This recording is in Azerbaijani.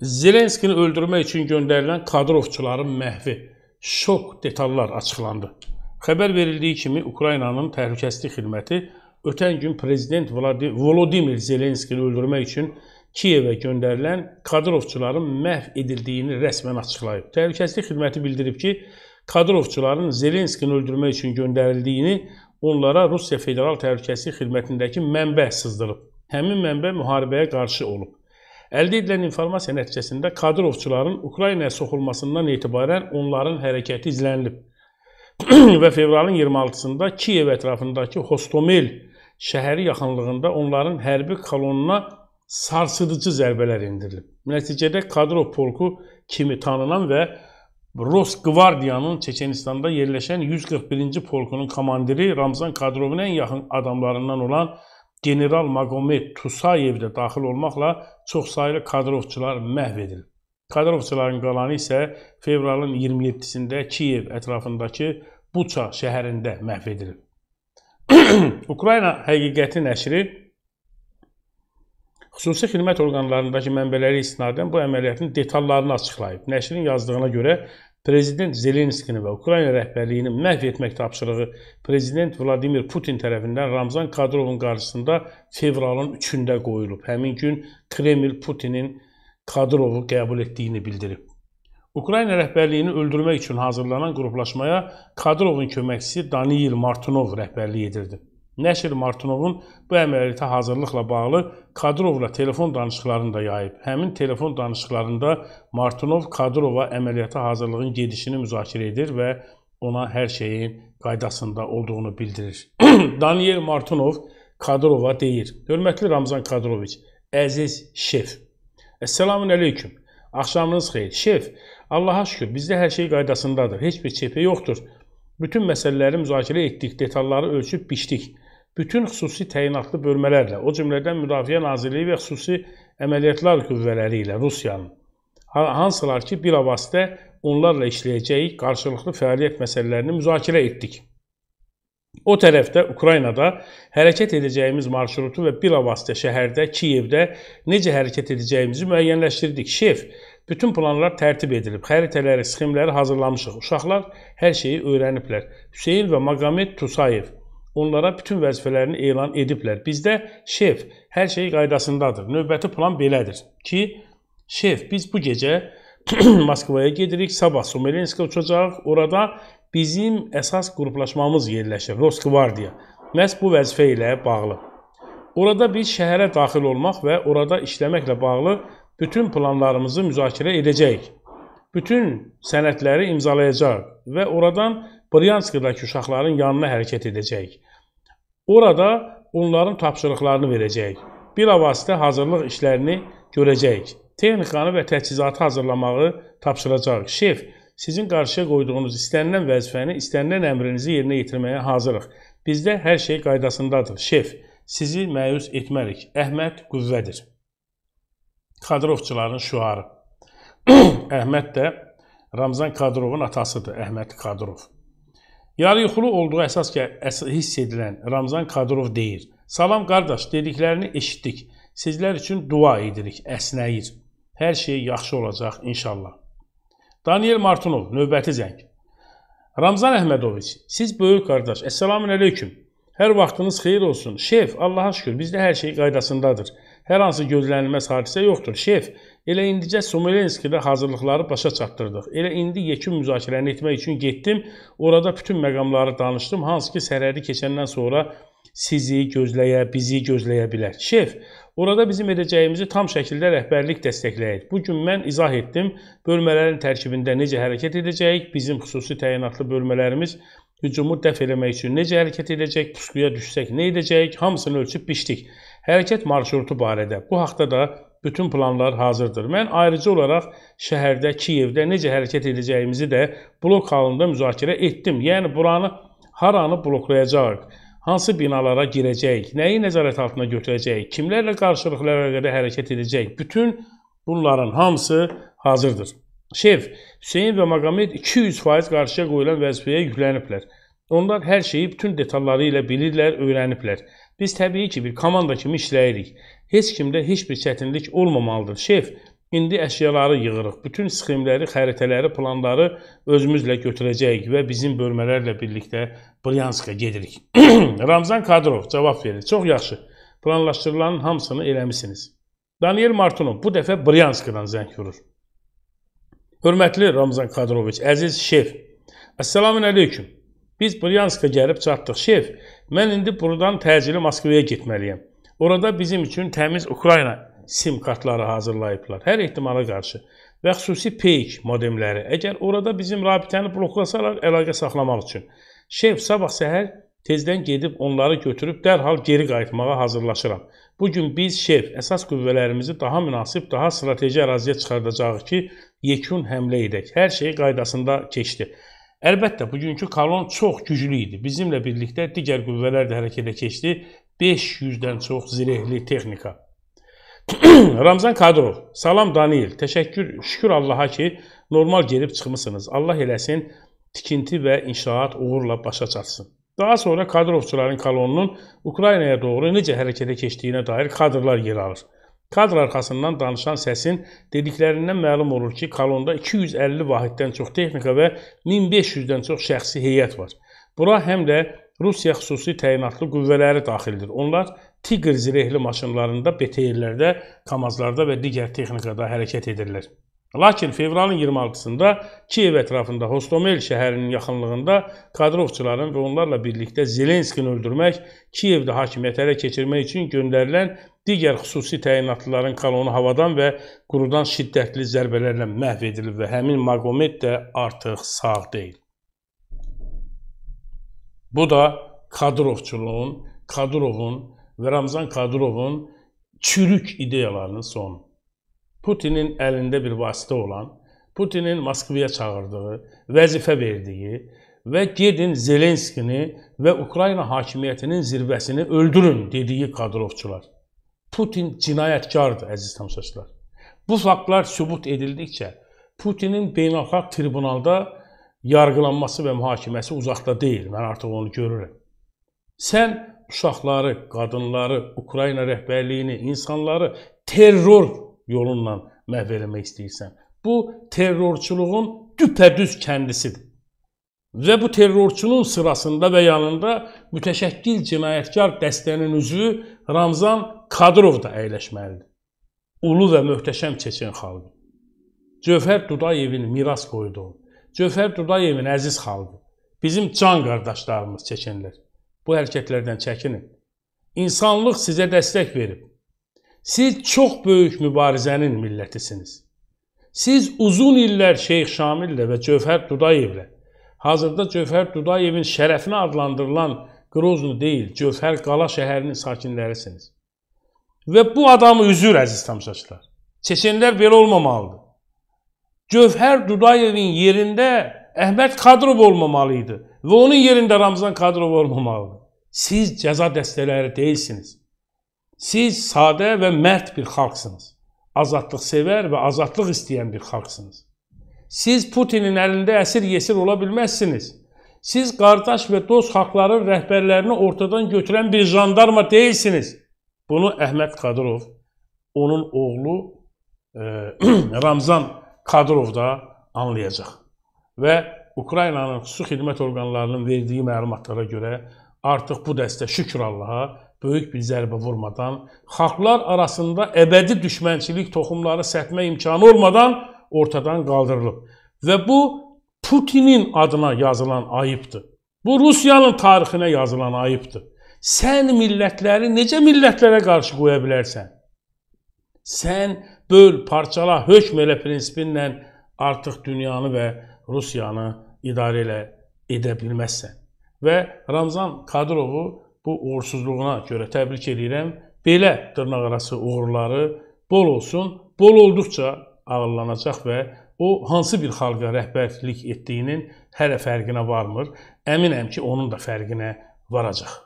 Zelenskini öldürmək üçün göndərilən kadrovçuların məhvi, şok detallar açıqlandı. Xəbər verildiyi kimi Ukraynanın təhlükəsizlik xidməti ötən gün prezident Volodimir Zelenskini öldürmək üçün Kiyevə göndərilən kadrovçuların məhv edildiyini rəsmən açıqlayıb. Təhlükəsizlik xidməti bildirib ki, kadrovçuların Zelenskini öldürmək üçün göndərildiyini onlara Rusiya Federal Təhlükəsizlik Xidmətindəki mənbə sızdırıb. Həmin mənbə müharibəyə qarşı olub. Əldə edilən informasiya nəticəsində kadrovçuların Ukraynaya soxulmasından etibarən onların hərəkəti izlənilib və fevralın 26-sında Kiyev ətrafındakı Hostomel şəhəri yaxınlığında onların hərbi kolonuna sarsıdıcı zərbələr endirilib. Nəticədə Kadrov polku kimi tanınan və Rosqvardiyanın Çeçenistanda yerləşən 141-ci polkunun komandiri Ramzan Kadrovun ən yaxın adamlarından olan general Magomed Tusayev də daxil olmaqla çoxsaylı kadrovçular məhv edilib. Kadrovçuların qalanı isə fevralın 27-sində Kiyev ətrafındakı Buça şəhərində məhv edilib. Ukrayna Həqiqəti nəşri xüsusi xidmət orqanlarındakı mənbələri istinadən bu əməliyyatın detallarını açıqlayıb. Nəşrin yazdığına görə Prezident Zelenskinin və Ukrayna rəhbərliyini məhv etmək tapşırığı prezident Vladimir Putin tərəfindən Ramzan Kadyrovun qarşısında fevralın 3-də qoyulub. Həmin gün Kreml Putinin Kadyrovu qəbul etdiyini bildirib. Ukrayna rəhbərliyini öldürmək üçün hazırlanan qruplaşmaya Kadyrovun köməkçisi Danil Martinov rəhbərlik edirdi. Nəşr Martinovun bu əməliyyata hazırlıqla bağlı Kadrovla telefon danışıqlarını da yayıb. Həmin telefon danışıqlarında Martinov Kadrova əməliyyata hazırlığın gedişini müzakirə edir və ona hər şeyin qaydasında olduğunu bildirir. Daniel Martinov Kadrova deyir: "Hörmətli Ramzan Kadroviç, əziz şef. Əssalamu əleykum. Axşamınız xeyir. Şef, Allaha şükür, bizdə hər şey qaydasındadır. Heç bir çəpə yoxdur. Bütün məsələləri müzakirə etdik, detalları ölçüb biçdik bütün xüsusi təyinatlı bölmələrlə, o cümlədən Müdafiə Nazirliyi və xüsusi əməliyyatlar qüvvələri ilə Rusiyanın hansılar ki, bilavasitə onlarla işləyəcəyi qarşılıqlı fəaliyyət məsələlərini müzakirə etdik. O tərəfdə Ukraynada hərəkət edəcəyimiz marşrutu və bilavasitə şəhərdə, Kiyevdə necə hərəkət edəcəyimizi müəyyənləşdirdik. Şef, bütün planlar tərtib edilib, xəritələri, sxemləri hazırlamışıq. Uşaqlar hər şeyi öyrəniblər. Hüseyn və Maqamet Tusayev onlara bütün vəzifələrini elan ediblər. Bizdə şef hər şey qaydasındadır. Növbəti plan belədir ki, şef biz bu gecə Moskvaya gedirik, sabah Sumelenska uçacağıq. Orada bizim əsas qruplaşmamız yerləşir, Roskvardiya. Məhz bu vəzifə ilə bağlı. Orada biz şəhərə daxil olmaq və orada işləməklə bağlı bütün planlarımızı müzakirə edəcəyik. Bütün sənədləri imzalayacağıq və oradan Bryanskdakı uşaqların yanına hərəkət edəcəyik. Orada onların tapşırıqlarını verəcəyik. Bilavasitə hazırlıq işlərini görəcəyik. Texnikanı və təchizatı hazırlamağı tapşıracağıq. Şef, sizin qarşıya qoyduğunuz istənilən vəzifəni, istənilən əmrinizi yerinə yetirməyə hazırıq. Bizdə hər şey qaydasındadır. Şef, sizi məyus etmərik. Əhməd qüvvədir. Kadrovçuların şüarı. Əhməd də Ramzan Kadrovun atasıdır, Əhməd Kadrov. Yarıyuxulu olduğu əsas hiss edilən Ramzan Kadırov deyir. Salam qardaş, dediklərini eşitdik. Sizlər üçün dua edirik, əsnəyir. Hər şey yaxşı olacaq inşallah. Daniel Martunov, növbəti zəng. Ramzan Əhmədoviç, siz böyük qardaş. Əssalamun əleykum. Hər vaxtınız xeyir olsun. Şef, Allaha şükür, bizdə hər şey qaydasındadır hər hansı gözlənilməz hadisə yoxdur. Şef, elə indicə Somolenskidə hazırlıqları başa çatdırdıq. Elə indi yekun müzakirəni etmək üçün getdim. Orada bütün məqamları danışdım, hansı ki, sərhədi keçəndən sonra sizi gözləyə, bizi gözləyə bilər. Şef, orada bizim edəcəyimizi tam şəkildə rəhbərlik dəstəkləyir. Bu gün mən izah etdim, bölmələrin tərkibində necə hərəkət edəcəyik, bizim xüsusi təyinatlı bölmələrimiz hücumu dəf eləmək üçün necə hərəkət edəcək, pusquya düşsək nə edəcəyik, hamısını ölçüb biçdik hərəkət marşrutu barədə. Bu haqda da bütün planlar hazırdır. Mən ayrıca olaraq şəhərdə, Kiyevdə necə hərəkət edəcəyimizi də blok halında müzakirə etdim. Yəni buranı haranı bloklayacağıq? Hansı binalara girəcək? Nəyi nəzarət altına götürəcək? Kimlərlə qarşılıqlı əlaqədə hərəkət edəcək? Bütün bunların hamısı hazırdır. Şef, Hüseyn və Maqamed 200% qarşıya qoyulan vəzifəyə yükləniblər. Onlar hər şeyi bütün detalları ilə bilirlər, öyrəniblər. Biz təbii ki, bir komanda kimi işləyirik. Heç kimdə heç bir çətinlik olmamalıdır. Şef, indi əşyaları yığırıq. Bütün sxemləri, xəritələri, planları özümüzlə götürəcəyik və bizim bölmələrlə birlikdə Bryanska gedirik. Ramzan Kadrov cavab verir. Çox yaxşı. Planlaşdırılanın hamısını eləmisiniz. Daniel Martunov bu dəfə Bryanskadan zəng vurur. Hörmətli Ramzan Kadroviç, əziz şef. Əssalamun əleykum. Biz Bryanska gəlib çatdıq. Şef, mən indi buradan təcili Moskvaya getməliyəm. Orada bizim üçün təmiz Ukrayna sim kartları hazırlayıblar. Hər ehtimala qarşı və xüsusi peyk modemləri. Əgər orada bizim rabitəni bloklasalar, əlaqə saxlamaq üçün. Şef, sabah səhər tezdən gedib onları götürüb dərhal geri qayıtmağa hazırlaşıram. Bu gün biz şef əsas qüvvələrimizi daha münasib, daha strateji əraziyə çıxardacağıq ki, yekun həmlə edək. Hər şey qaydasında keçdi. Əlbəttə, bugünkü kolon çox güclü idi. Bizimlə birlikdə digər qüvvələr də hərəkətə keçdi. 500-dən çox zirehli texnika. Ramzan Kadrov, salam Daniil, təşəkkür, şükür Allaha ki, normal gelib çıxmısınız. Allah eləsin, tikinti və inşaat uğurla başa çatsın. Daha sonra kadrovçuların kolonunun Ukraynaya doğru necə hərəkətə keçdiyinə dair kadrlar yer alır. Kadr arxasından danışan səsin dediklərindən məlum olur ki, kolonda 250 vahiddən çox texnika və 1500-dən çox şəxsi heyət var. Bura həm də Rusiya xüsusi təyinatlı qüvvələri daxildir. Onlar Tigr zirehli maşınlarında, BTR-lərdə, KAMAZlarda və digər texnikada hərəkət edirlər. Lakin fevralın 26-sında Kiyev ətrafında Hostomel şəhərinin yaxınlığında kadrovçuların və onlarla birlikdə Zelenskini öldürmək, Kiyevdə hakimiyyəti ələ keçirmək üçün göndərilən digər xüsusi təyinatlıların kolonu havadan və qurudan şiddətli zərbələrlə məhv edilib və həmin Magomed də artıq sağ deyil. Bu da kadrovçuluğun, Kadurovun və Ramzan Kadurovun çürük ideyalarının sonu. Putinin əlində bir vasitə olan, Putinin Moskvaya çağırdığı, vəzifə verdiyi və gedin Zelenskini və Ukrayna hakimiyyətinin zirvəsini öldürün dediyi kadrovçular. Putin cinayətkardır, əziz tamaşaçılar. Bu faktlar sübut edildikcə Putinin beynəlxalq tribunalda yargılanması və mühakiməsi uzaqda deyil. Mən artıq onu görürəm. Sən uşaqları, qadınları, Ukrayna rəhbərliyini, insanları terror yolunla məhv eləmək istəyirsən. Bu terrorçuluğun düpədüz kəndisidir. Və bu terrorçunun sırasında və yanında mütəşəkkil cinayətkar dəstənin üzvü Ramzan Kadırov da əyləşməlidir. Ulu və möhtəşəm Çeçen xalqı. Cövhər Dudayevin miras qoyduğu, Cövhər Dudayevin əziz xalqı, bizim can qardaşlarımız Çeçenlər. Bu hərəkətlərdən çəkinin. İnsanlıq sizə dəstək verib. Siz çox böyük mübarizənin millətisiniz. Siz uzun illər Şeyx Şamillə və Cövhər Dudayevlə, hazırda Cövhər Dudayevin şərəfinə adlandırılan Qroznu deyil, Cövhər Qala şəhərinin sakinlərisiniz. Və bu adamı üzür əziz tamaşaçılar. Çeçenlər belə olmamalıdır. Cövhər Dudayevin yerində Əhməd Kadrov olmamalı idi və onun yerində Ramzan Kadrov olmamalıdır. Siz cəza dəstələri deyilsiniz. Siz sadə və mərd bir xalqsınız. Azadlıq sevər və azadlıq istəyən bir xalqsınız. Siz Putinin əlində əsir yesir ola bilməzsiniz. Siz qardaş və dost xalqların rəhbərlərini ortadan götürən bir jandarma deyilsiniz. Bunu Əhməd Kadırov, onun oğlu e, Ramzan Kadırov da anlayacaq. Və Ukraynanın xüsusi xidmət orqanlarının verdiyi məlumatlara görə artıq bu dəstə şükür Allaha böyük bir zərbə vurmadan, xalqlar arasında əbədi düşmənçilik toxumları sətmə imkanı olmadan ortadan qaldırılıb. Və bu Putinin adına yazılan ayıbdır. Bu Rusiyanın tarixinə yazılan ayıbdır. Sən millətləri necə millətlərə qarşı qoya bilərsən? Sən böl, parçala, hökm elə prinsipinlə artıq dünyanı və Rusiyanı idarə elə edə bilməzsən. Və Ramzan Kadırovu bu uğursuzluğuna görə təbrik edirəm. Belə dırnaqarası uğurları bol olsun. Bol olduqca ağırlanacaq və o hansı bir xalqa rəhbərlik etdiyinin hələ fərqinə varmır. Əminəm ki, onun da fərqinə varacaq.